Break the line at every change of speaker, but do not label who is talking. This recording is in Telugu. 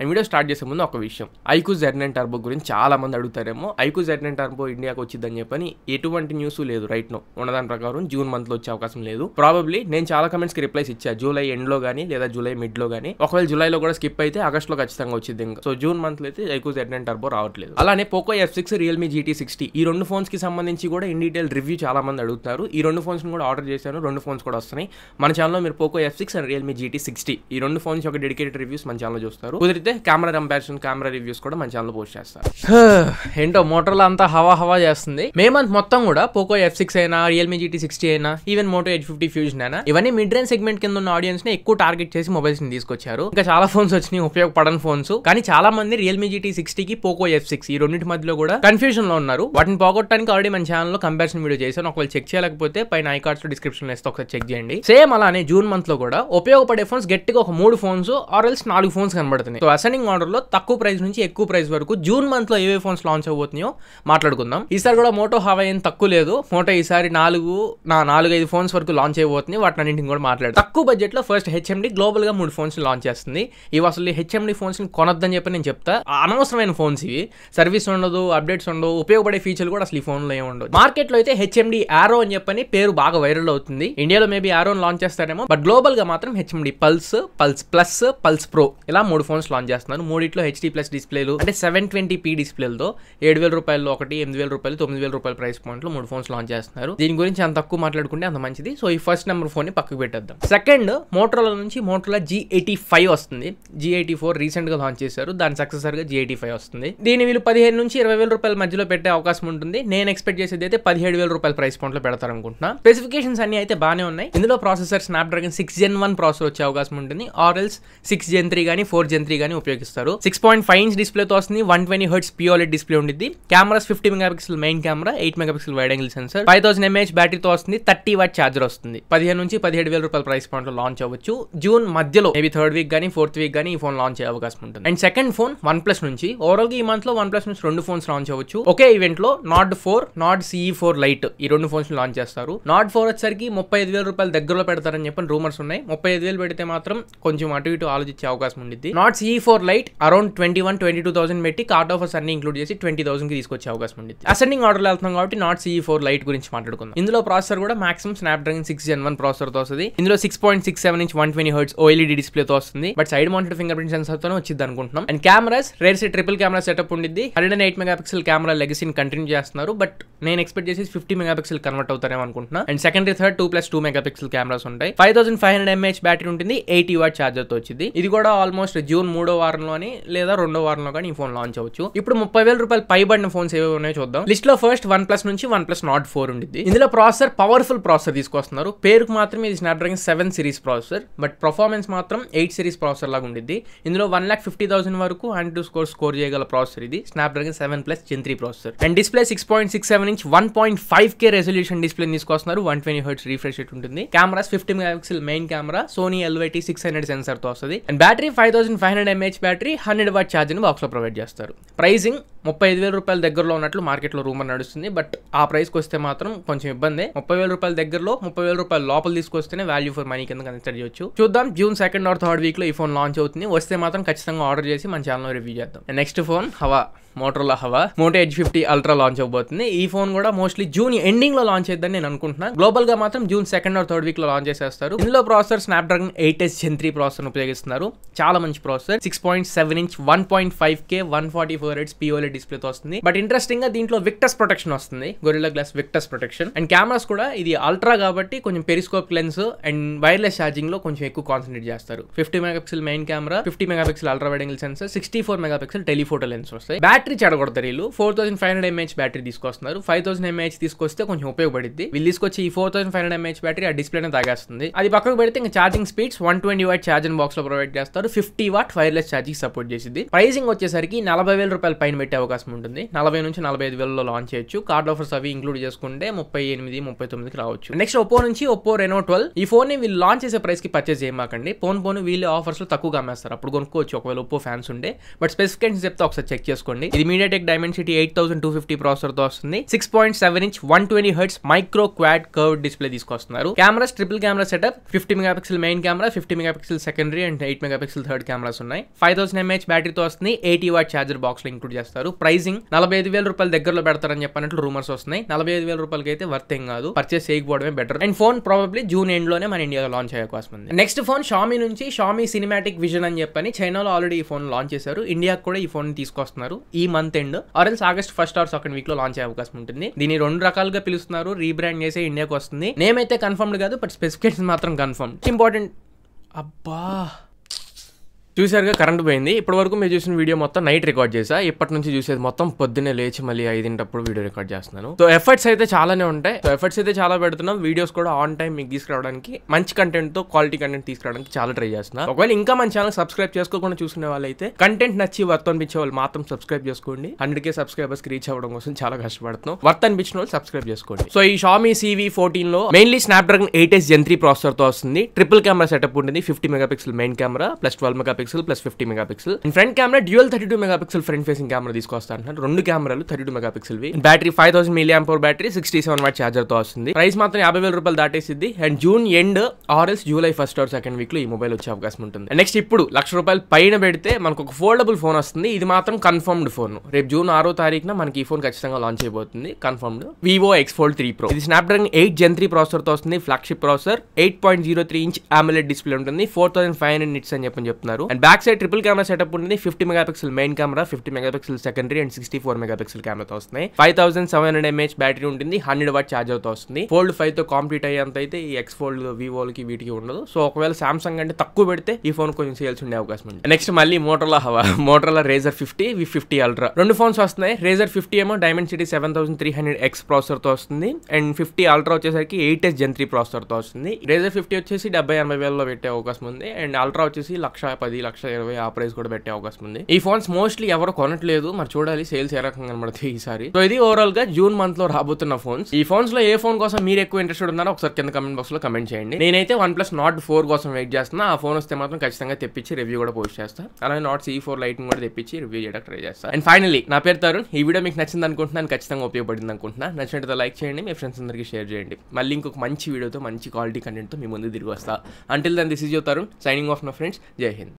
అండ్ వీడియో స్టార్ట్ చేసే ముందు ఒక విషయం ఐకు జెడ్ నైన్ టర్బో గురించి చాలా మంది అడుగుతారేమో ఐకు జెడ్ నైన్ టర్బో ఇండియాకి వచ్చిందని చెప్పని ఎటువంటి న్యూస్ లేదు రైట్ నో ఉన్నదాని ప్రకారం జూన్ మంత్ లో వచ్చే అవకాశం లేదు ప్రాబబ్లీ నేను చాలా కమెంట్స్ కి రిప్లైస్ ఇచ్చా జూలై ఎండ్ లో కానీ లేదా జూలై మిడ్ లో కానీ ఒకవేళ జూలైలో కూడా స్కిప్ అయితే ఆగస్ట్ లో ఖచ్చితంగా వచ్చింది సో జూన్ మంత్ లో అయితే ఐకు జెడ్ టర్బో రావట్లేదు అలానే Poco F six Realme GT sixty ఈ రెండు ఫోన్స్ కి సంబంధించి కూడా ఇన్ డీటెయిల్ రివ్యూ చాలా మంది అడుగుతారు ఈ రెండు ఫోన్స్ కూడా ఆర్డర్ చేశాను రెండు ఫోన్స్ కూడా వస్తున్నాయి మన ఛానల్లో మీరు Poco F six and Realme GT sixty ఈ రెండు ఫోన్స్ యొక్క డెడికేటెడ్ రివ్యూస్ మన ఛానల్ చూస్తారు అయితే కెమెరా కంపారిజన్ కెమెరా రివ్యూస్ కూడా మన ఛానల్ పోస్ట్ చేస్తారు ఏంటో లో అంతా హవా హవా చేస్తుంది మే మంత్ మొత్తం కూడా పోకో ఎఫ్ సిక్స్ అయినా రియల్మీ జీటీ సిక్స్టీ అయినా even Moto eight fifty Fusion అయినా ఇవన్నీ మిడ్ రేంజ్ సెగ్మెంట్ కింద ఉన్న ఆడియన్స్ ని ఎక్కువ టార్గెట్ చేసి మొబైల్స్ ని తీసుకొచ్చారు ఇంకా చాలా ఫోన్స్ వచ్చినాయి ఉపయోగపడని ఫోన్స్ కానీ చాలా మంది రియల్మీ జీటీ కి పోకో ఎఫ్ సిక్స్ ఈ రెండింటి మధ్యలో కూడా కన్ఫ్యూజన్ లో ఉన్నారు వాటిని పోగొట్టడానికి ఆల్రెడీ మన లో కంపారిజన్ వీడియో చేశాను ఒకవేళ చెక్ చేయలేకపోతే పైన ఐ కార్డ్స్ డిస్క్రిప్షన్ లో ఒకసారి చెక్ చేయండి సేమ్ అలానే జూన్ మంత్ లో కూడా ఉపయోగపడే ఫోన్స్ గట్టిగా ఒక మూడు ఫోన్స్ ఆర్ ఎల్స్ నాలుగు ఫోన్స్ కనబడుతున్నాయి అసెండింగ్ ఆర్డర్లో తక్కువ ప్రైస్ నుంచి ఎక్కువ ప్రైస్ వరకు జూన్ మంత్లో ఏవే ఫోన్స్ లాంచ్ అవబోతున్నాయో మాట్లాడుకుందాం ఈసారి కూడా మోటో హావై ఏం తక్కువ లేదు మోటో ఈసారి నాలుగు నా నాలుగు ఐదు ఫోన్స్ వరకు లాంచ్ అయిపోతుంది అన్నింటిని కూడా మాట్లాడు తక్కువ బడ్జెట్లో ఫస్ట్ హెచ్ఎండి గ్లోబల్గా మూడు ఫోన్స్ లాంచ్ చేస్తుంది ఇవి అసలు హెచ్ఎండి ఫోన్స్ని కొనొద్దని చెప్పి నేను చెప్తా అనవసరమైన ఫోన్స్ ఇవి సర్వీస్ ఉండదు అప్డేట్స్ ఉండవు ఉపయోగపడే ఫీచర్లు కూడా అసలు ఈ ఫోన్లో ఏమి ఉండదు మార్కెట్లో అయితే హెచ్ఎండి ఆరో అని చెప్పని పేరు బాగా వైరల్ అవుతుంది ఇండియాలో మేబీ ఆరో లాంచ్ చేస్తారేమో బట్ గ్లోబల్గా మాత్రం HMD Pulse Pulse Plus Pulse Pro ఇలా మూడు ఫోన్స్ లాంచ్ ఆన్ చేస్తున్నాను మూడిట్లో హెచ్డీ ప్లస్ డిస్ప్లేలు అంటే సెవెన్ ట్వంటీ పీ డిస్ప్లేలతో ఏడు వేల రూపాయలు ఒకటి ఎనిమిది వేల రూపాయలు తొమ్మిది వేల రూపాయల ప్రైస్ పాయింట్లో మూడు ఫోన్స్ లాంచ్ చేస్తున్నారు దీని గురించి అంత తక్కువ మాట్లాడుకుంటే అంత మంచిది సో ఈ ఫస్ట్ నెంబర్ ఫోన్ ని పక్కకు పెట్టేద్దాం సెకండ్ మోటరోలా నుంచి మోటరోలా జీ ఎయిటీ ఫైవ్ వస్తుంది జీ ఎయిటీ ఫోర్ రీసెంట్ గా లాంచ్ చేశారు దాని సక్సెసర్ గా జీ ఎయిటీ ఫైవ్ వస్తుంది దీని వీళ్ళు పదిహేను నుంచి ఇరవై వేల రూపాయల మధ్యలో పెట్టే అవకాశం ఉంటుంది నేను ఎక్స్పెక్ట్ చేసేది అయితే పదిహేడు వేల రూపాయల ప్రైస్ పెడతారు అనుకుంటున్నా స్పెసిఫికేషన్స్ అన్ని అయితే బాగానే ఉన్నాయి ఇందులో ప్రాసెసర్ స్నాప్ డ్రాగన్ సిక్స్ జెన్ వన్ ప్రాసెసర్ వచ్చే అవకాశం ఉంటుంది ఆర్ఎల్స్ సిక్స్ జెన్ త్రీ కానీ ఫోర్ జెన్ త్రీ కానీ కెమెరాని ఉపయోగిస్తారు సిక్స్ పాయింట్ ఫైవ్ ఇంచ్ డిస్ప్లేతో వస్తుంది one twenty hertz pOLED display ఉంటుంది cameras fifty megapixel main camera eight megapixel wide angle sensor five thousand mAh బ్యాటరీతో వస్తుంది థర్టీ వాట్ ఛార్జర్ వస్తుంది పదిహేను నుంచి పదిహేడు వేల రూపాయల ప్రైస్ పాయింట్ లో లాంచ్ అవ్వచ్చు జూన్ మధ్యలో మేబీ థర్డ్ వీక్ కానీ ఫోర్త్ వీక్ కానీ ఈ ఫోన్ లాంచ్ అయ్యే అవకాశం ఉంటుంది and second phone OnePlus నుంచి ఓవరాల్ గా ఈ మంత్ లో వన్ ప్లస్ నుంచి రెండు ఫోన్స్ లాంచ్ అవ్వచ్చు ఒకే ఈవెంట్ లో Nord four Nord CE four lite ఈ రెండు ఫోన్స్ లాంచ్ చేస్తారు నాట్ ఫోర్ వచ్చేసరికి ముప్పై ఐదు వేల రూపాయలు దగ్గరలో పెడతారని చెప్పిన రూమర్స్ ఉన్నాయి ముప్పై ఐదు వేలు పెడితే మాత్రం కొంచెం అటు ఇటు ఆలోచించే అవకాశం ఉంది Nord CE four lite around twenty one twenty two thousand పెట్టి కార్ట్ ఆఫర్స్ అన్ని ఇంక్లూడ్ చేసి ట్వంటీ కి తీసుకొచ్చే అవకాశం ఉంది అసెండింగ్ ఆర్డర్ వెళ్తున్నాం కాబట్టి నాట్ సిఈ ఫోర్ లైట్ గురించి మాట్లాడుకుందాం ఇందులో ప్రాసెసర్ కూడా మాక్సిమం స్నాప్ డ్రాగన్ సిక్స్ జెన్ వన్ తో వస్తుంది ఇందులో six point six seven inch one twenty hertz OLED తో వస్తుంది but side mounted fingerprint సెన్సర్తోనే వచ్చింది అనుకుంటున్నాం and cameras rear see triple camera setup ఉండిద్ది hundred and eight megapixel camera లెగసీని కంటిన్యూ చేస్తున్నారు బట్ నేను ఎక్స్పెక్ట్ చేసి ఫిఫ్టీ మెగా పిక్సెల్ కన్వర్ట్ అవుతారేమో అనుకుంటున్నా and secondary third two plus two megapixel cameras ఉంటాయి five thousand five hundred mAh battery ఉంటుంది ఎయిటీ వాట్ తో వచ్చింది ఇది కూడా ఆల్మోస్ట్ జూన్ మూడో వారంలోని లేదా రెండో వారంలో కానీ ఈ ఫోన్ లాంచ్ అవ్వచ్చు ఇప్పుడు ముప్పై వేల రూపాయలు పైబడిన ఫోన్స్ ఏవి ఉన్నాయో చూద్దాం లిస్ట్ లో ఫస్ట్ వన్ ప్లస్ నుంచి వన్ ప్లస్ నాట్ ఫోర్ ఉండిద్ది ఇందులో ప్రాసెసర్ పవర్ఫుల్ ప్రాసెసర్ తీసుకొస్తున్నారు పేరుకు మాత్రమే ఇది Snapdragon seven series processor but performance మాత్రం ఎయిట్ సిరీస్ ప్రాసెసర్ లాగా ఉండిద్ది ఇందులో వన్ లాక్ ఫిఫ్టీ థౌసండ్ వరకు అండ్ టూ స్కోర్ స్కోర్ చేయగల ప్రాసెసర్ ఇది Snapdragon seven plus gen three processor and display six point six seven inch one point five K resolution display తీసుకొస్తున్నారు one twenty hertz refresh rate ఉంటుంది cameras fifty pixel main camera Sony LYT six hundred sensor తో వస్తుంది and battery five thousand five hundred mAh battery hundred watt charging బాక్స్లో ప్రొవైడ్ చేస్తారు ప్రైసింగ్ ముప్పై ఐదు వేల రూపాయల దగ్గరలో ఉన్నట్లు మార్కెట్లో రూమర్ నడుస్తుంది బట్ ఆ ప్రైస్కి వస్తే మాత్రం కొంచెం ఇబ్బంది ముప్పై వేల రూపాయల దగ్గరలో ముప్పై వేల రూపాయల లోపల తీసుకొస్తేనే వాల్యూ ఫర్ మనీ కింద కన్సిడర్ చేయొచ్చు చూద్దాం జూన్ సెకండ్ ఆర్ థర్డ్ వీక్లో ఈ ఫోన్ లాంచ్ అవుతుంది వస్తే మాత్రం ఖచ్చితంగా ఆర్డర్ చేసి మన ఛానల్లో రివ్యూ చేద్దాం నెక్స్ట్ ఫోన్ హవా మోటోలా హవా Moto eight fifty ultra launch అవ్వబోతుంది ఈ ఫోన్ కూడా మోస్ట్లీ జూన్ ఎండింగ్ లో లాంచ్ అయ్యిందని నేను అనుకుంటున్నాను గ్లోబల్ గా మాత్రం June second or third week లో లాంచ్ చేసేస్తారు ఇందులో processor dragon eight S gen three processor ఉపయోగిస్తున్నారు చాలా మంచి processor six six point seven inch one point five K one forty four hertz pOLED డిస్ప్లేతో వస్తుంది బట్ ఇంట్రెస్టింగ్ గా దీంట్లో విక్టస్ ప్రొటెక్షన్ వస్తుంది Gorilla Glass Victus protection and cameras కూడా ఇది అల్ట్రా కాబట్టి కొంచెం periscope lens and wireless charging లో కొంచెం ఎక్కువ కాన్సన్ట్రేట్ చేస్తారు fifty megapixel main camera fifty megapixel ultra wide angle sensor sixty four megapixel telephoto lens వస్తాయి బ్యాటరీ చెడగొడతారు వీళ్ళు four thousand five hundred mAh battery తీసుకొస్తున్నారు ఫైవ్ థౌసండ్ ఎంహెచ్ తీసుకొస్తే కొంచెం ఉపయోగపడింది వీళ్ళు తీసుకొచ్చి ఈ four thousand five hundred mAh battery ఆ డిస్ప్లేనే తాగేస్తుంది అది పక్కకు పెడితే ఇంకా charging speeds one twenty what charging box లో ప్రొవైడ్ చేస్తారు fifty watt fire wireless charging support చేసింది ప్రైసింగ్ వచ్చేసరికి నలభై వేల రూపాయలు పైన పెట్టే అవకాశం ఉంటుంది నలభై నుంచి నలభై ఐదు వేలలో లాంచ్ చేయొచ్చు కార్డ్ ఆఫర్స్ అవి ఇంక్లూడ్ చేసుకుంటే ముప్పై ఎనిమిది ముప్పై తొమ్మిదికి రావచ్చు నెక్స్ట్ ఒప్పో నుంచి ఒప్పో రెనో ట్వెల్వ్ ఈ ఫోన్ ని వీళ్ళు లాంచ్ చేసే ప్రైస్ కి పర్చేస్ చేయమాకండి ఫోన్ ఫోన్ వీళ్ళు ఆఫర్స్ లో తక్కువగా అమ్మేస్తారు అప్పుడు కొనుక్కోవచ్చు ఒకవేళ ఒప్పో ఫ్యాన్స్ ఉండే బట్ స్పెసిఫికేషన్ చెప్తే ఒకసారి చెక్ చేసుకోండి ఇది Tek Dimensity eight thousand two fifty processor తో వస్తుంది six point seven inch one twenty hertz micro quad curve display తీసుకొస్తున్నారు cameras triple camera setup fifty megapixel main camera fifty megapixel secondary and eight megapixel third cameras ఉన్నాయి ఫైవ్ థౌసండ్ ఎంహెచ్ బ్యాటరీతో వస్తుంది ఎయిటీ వాట్ ఛార్జర్ బాక్స్ లో ఇంక్లూడ్ చేస్తారు ప్రైసింగ్ నలభై ఐదు వేల రూపాయల దగ్గరలో పెడతారని చెప్పినట్లు రూమర్స్ వస్తున్నాయి నలభై ఐదు వేల రూపాయలకి అయితే వర్త్ ఏం కాదు పర్చేస్ చేయకపోవడమే better and phone probably June end లోనే మన ఇండియాలో లాంచ్ అయ్యే అవకాశం ఉంది నెక్స్ట్ ఫోన్ షామీ నుంచి షామీ సినిమాటిక్ విజన్ అని చెప్పని చైనాలో ఆల్రెడీ ఈ ఫోన్ లాంచ్ చేశారు ఇండియాకి కూడా ఈ ఫోన్ తీసుకొస్తున్నారు ఈ month end or else August first or second week లో లాంచ్ అయ్యే అవకాశం ఉంటుంది దీన్ని రెండు రకాలుగా పిలుస్తున్నారు రీబ్రాండ్ చేసి ఇండియాకి వస్తుంది నేమ్ అయితే కన్ఫర్మ్డ్ కాదు బట్ స్పెసిఫికేషన్ మాత్రం కన్ఫర్మ్ ఇంపార్టెంట్ అబ్బా చూసారుగా కరెంట్ పోయింది ఇప్పటి వరకు మీరు చూసిన వీడియో మొత్తం నైట్ రికార్డ్ చేసా ఇప్పటి నుంచి చూసేది మొత్తం పొద్దున్నే లేచి మళ్ళీ ఐదింటప్పుడు వీడియో రికార్డ్ చేస్తున్నాను సో ఎఫర్ట్స్ అయితే చాలానే ఉంటాయి సో ఎఫర్ట్స్ అయితే చాలా పెడుతున్నాం వీడియోస్ కూడా ఆన్ టైం మీకు తీసుకురావడానికి మంచి కంటెంట్ తో క్వాలిటీ కంటెంట్ తీసుకురావడానికి చాలా ట్రై చేస్తున్నాను ఒకవేళ ఇంకా మన ఛానల్ సబ్స్క్రైబ్ చేసుకోకుండా చూసుకునే వాళ్ళైతే కంటెంట్ నచ్చి వర్త్ అనిపించే వాళ్ళు మాత్రం సబ్స్క్రైబ్ చేసుకోండి హండ్రెడ్ కే సబ్స్క్రైబర్స్ రీచ్ అవ్వడం కోసం చాలా కష్టపడుతున్నాం వర్త్ అనిపించిన వాళ్ళు సబ్స్క్రైబ్ చేసుకోండి సో ఈ షామీ సివి ఫోర్టీన్ లో mainly Snapdragon eight S gen three processor తో వస్తుంది ట్రిపుల్ కెమెరా సెటప్ ఉంటుంది fifty megapixel main camera plus twelve mega megapixel plus fifty megapixel front camera dual thirty two megapixel front facing camera అంటారు రెండు కెమెరాలు థర్టీ టూ మెగాపిక్సెల్వి బ్యాటరీ ఫైవ్ థౌసండ్ మిలియా four battery sixty seven watt తో వస్తుంది ప్రైస్ మాత్రం యాభై వేల రూపాయలు దాటేసింది and June end RS July first or second week లో ఈ మొబైల్ వచ్చే అవకాశం ఉంటుంది నెక్స్ట్ ఇప్పుడు లక్ష రూపాయలు పైన పెడితే మనకు ఒక ఫోల్డబుల్ ఫోన్ వస్తుంది ఇది మాత్రం కన్ఫర్మ్డ్ ఫోన్ రేపు జూన్ ఆరో తారీఖున మనకి ఈ ఫోన్ ఖచ్చితంగా లాంచ్ అయిపోతుంది confirmed Vivo X Fold three Pro ఇది Snapdragon eight gen three తో వస్తుంది flagship processor eight point zero three inch AMOLED display ఉంటుంది four thousand five hundred nits అని చెప్పని చెప్తున్నారు and back side triple camera setup ఉంటుంది fifty megapixel main camera fifty megapixel secondary and sixty four megapixel కెమెరాతో వస్తున్నాయి five thousand seven hundred mAh battery ఉంటుంది హండ్రెడ్ వాట్ ఛార్జ్ అవుతా వస్తుంది ఫోల్డ్ ఫైవ్ తో కాంప్లీట్ అయ్యేంత అయితే ఈ ఎక్స్ ఫోల్డ్ వివోలకి వీటికి ఉండదు సో ఒకవేళ సామ్సంగ్ అంటే తక్కువ పెడితే ఈ ఫోన్ కొంచెం సేల్స్ ఉండే అవకాశం ఉంది నెక్స్ట్ మళ్ళీ మోటోలా హవా మోటోలా రేజర్ ఫిఫ్టీ వి ఫిఫ్టీ అల్ట్రా రెండు ఫోన్స్ వస్తున్నాయి రేజర్ ఫిఫ్టీ ఏమో Dimensity seven thousand three hundred X తో వస్తుంది అండ్ ఫిఫ్టీ అల్ట్రా వచ్చేసరికి ఎయిట్ ఎస్ జన్ త్రీ తో వస్తుంది రేజర్ ఫిఫ్టీ వచ్చేసి డెబ్బై ఎనభై వేలలో పెట్టే అవకాశం ఉంది అండ్ అల్ట్రా వచ్చేసి లక్ష పది లక్షల ఇరవై ఆ ప్రైస్ కూడా పెట్టే అవకాశం ఉంది ఈ ఫోన్స్ మోస్ట్లీ ఎవరు కొనట్లేదు మరి చూడాలి సేల్స్ ఏ రకంగా కనబడతాయి ఈసారి సో ఇది ఓవరాల్ గా జూన్ మంత్ లో రాబోతున్న ఫోన్స్ ఈ ఫోన్స్ లో ఏ ఫోన్ కోసం మీరు ఎక్కువ ఇంట్రెస్ట్ ఉన్నారో ఒకసారి కింద కమెంట్ బాక్స్ లో కమెంట్ చేయండి నేనైతే వన్ ప్లస్ నాట్ ఫోర్ కోసం వెయిట్ చేస్తున్నా ఆ ఫోన్ వస్తే మాత్రం ఖచ్చితంగా తెప్పించి రివ్యూ కూడా పోస్ట్ చేస్తాను అలాగే నాట్ సీ ఫోర్ లైటింగ్ కూడా తెప్పించి రివ్యూ చేయడానికి ట్రై చేస్తాను అండ్ ఫైనలీ నా పేరు తరుణ్ ఈ వీడియో మీకు నచ్చింది అనుకుంటున్నాను ఖచ్చితంగా ఉపయోగపడింది అనుకుంటున్నా నచ్చినట్టు లైక్ చేయండి మీ ఫ్రెండ్స్ అందరికీ షేర్ చేయండి మళ్ళీ ఇంకొక మంచి వీడియోతో మంచి క్వాలిటీ కంటెంట్తో మీ ముందు తిరిగి వస్తా అంటిల్ దాన్ని this is your Tarun signing off my friends Jai Hind